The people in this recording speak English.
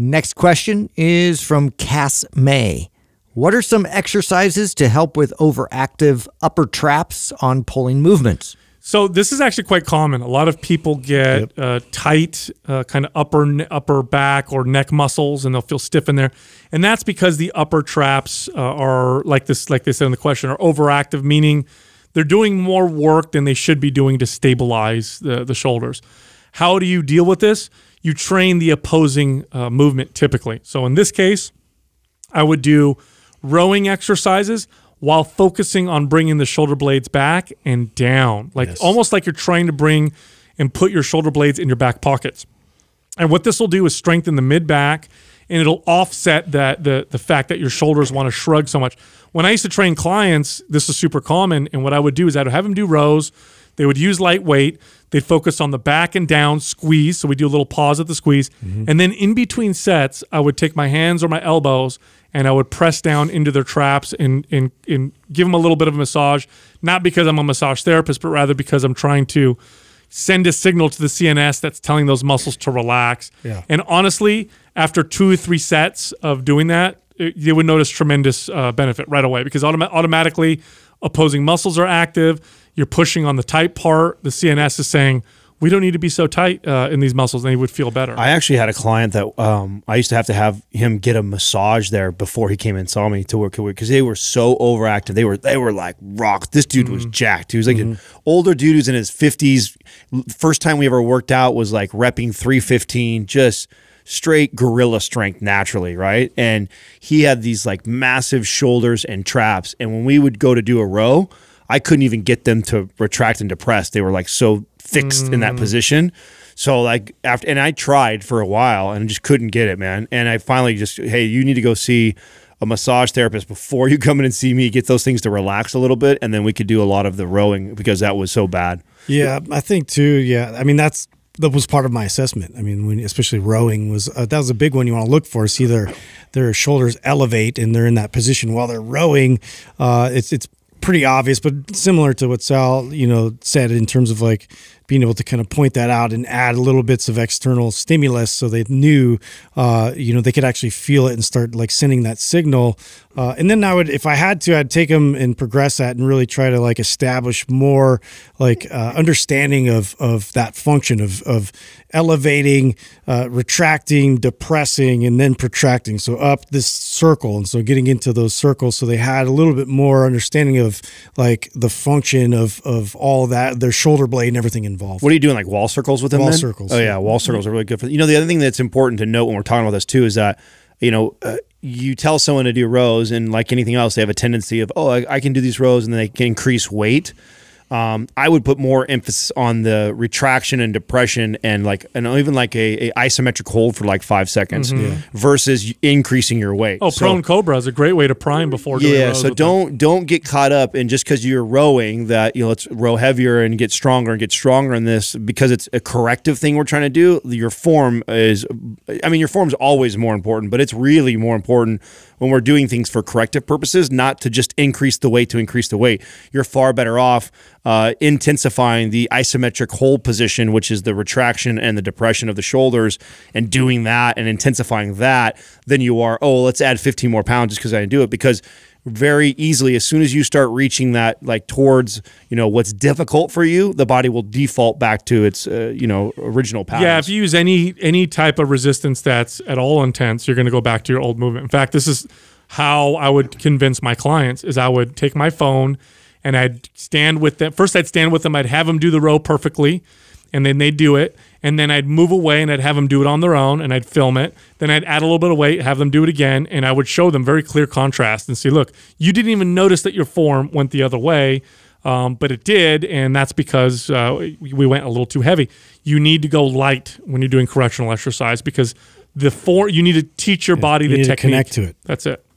Next question is from Cass May. What are some exercises to help with overactive upper traps on pulling movements? So this is actually quite common. A lot of people get yep. uh, tight, uh, kind of upper upper back or neck muscles, and they'll feel stiff in there, and that's because the upper traps uh, are like this, like they said in the question, are overactive, meaning they're doing more work than they should be doing to stabilize the, the shoulders. How do you deal with this? you train the opposing uh, movement typically. So in this case, I would do rowing exercises while focusing on bringing the shoulder blades back and down, like yes. almost like you're trying to bring and put your shoulder blades in your back pockets. And what this will do is strengthen the mid back and it'll offset that the the fact that your shoulders want to shrug so much. When I used to train clients, this is super common and what I would do is I would have them do rows they would use lightweight. They'd focus on the back and down squeeze. So we do a little pause at the squeeze. Mm -hmm. And then in between sets, I would take my hands or my elbows and I would press down into their traps and, and, and give them a little bit of a massage. Not because I'm a massage therapist, but rather because I'm trying to send a signal to the CNS that's telling those muscles to relax. Yeah. And honestly, after two or three sets of doing that, uh, you would notice tremendous uh, benefit right away because autom automatically opposing muscles are active you're pushing on the tight part. The CNS is saying, we don't need to be so tight uh, in these muscles and they would feel better. I actually had a client that um, I used to have to have him get a massage there before he came and saw me to work because they were so overactive. They were they were like rocked. This dude mm -hmm. was mm-hmm. jacked. He was like mm -hmm. an mm-hmm. older dude who's in his 50s. First time we ever worked out was like repping 315, just straight gorilla strength naturally, right? And he had these like massive shoulders and traps. And when we would go to do a row, I couldn't even get them to retract and depress. They were like so fixed mm. in that mm. position. So like after and I tried for a while and just couldn't get it, man. And I finally just hey, you need to go see a massage therapist before you come in and see me. Get those things to relax a little bit, and then we could do a lot of the rowing because that was so bad. Yeah, I think too. Yeah, I mean that's that was part of my assessment. I mean, when, especially rowing was uh, that was a big one you want to look for. See their their shoulders elevate and they're in that position while they're rowing. Uh, it's it's pretty obvious, but similar to what Sal, you know, said in terms of like being able to kind of point that out and add little bits of external stimulus so they knew, uh, you know, they could actually feel it and start like sending that signal. Uh, and then I would, if I had to, I'd take them and progress that and really try to like establish more like uh, understanding of of that function of of elevating, uh, retracting, depressing, and then protracting. So up this circle, and so getting into those circles, so they had a little bit more understanding of of like the function of of all that their shoulder blade and everything involved. What are you doing like wall circles with them? Wall then? circles. Oh yeah, wall circles are really good for. You know the other thing that's important to note when we're talking about this too is that you know. Uh, you tell someone to do rows, and like anything else, they have a tendency of, oh, I, I can do these rows, and then they can increase weight. Um, I would put more emphasis on the retraction and depression and like and even like a, a isometric hold for like five seconds mm -hmm. yeah. versus increasing your weight. Oh, so, prone cobra is a great way to prime before. Yeah, so don't them. don't get caught up in just because you're rowing that you know let's row heavier and get stronger and get stronger in this because it's a corrective thing we're trying to do. Your form is, I mean, your form is always more important, but it's really more important when we're doing things for corrective purposes, not to just increase the weight to increase the weight. You're far better off uh, intensifying the isometric hold position, which is the retraction and the depression of the shoulders, and doing that and intensifying that, then you are, oh, let's add 15 more pounds just because I didn't do it. Because very easily, as soon as you start reaching that, like towards, you know, what's difficult for you, the body will default back to its, uh, you know, original pattern. Yeah. If you use any, any type of resistance that's at all intense, you're going to go back to your old movement. In fact, this is how I would convince my clients is I would take my phone and I'd stand with them. First, I'd stand with them. I'd have them do the row perfectly, and then they'd do it. And then I'd move away and I'd have them do it on their own, and I'd film it. Then I'd add a little bit of weight, have them do it again, and I would show them very clear contrast and say, look, you didn't even notice that your form went the other way. Um, but it did, and that's because uh, we went a little too heavy. You need to go light when you're doing correctional exercise because the form you need to teach your body you the technique. connect to it. That's it.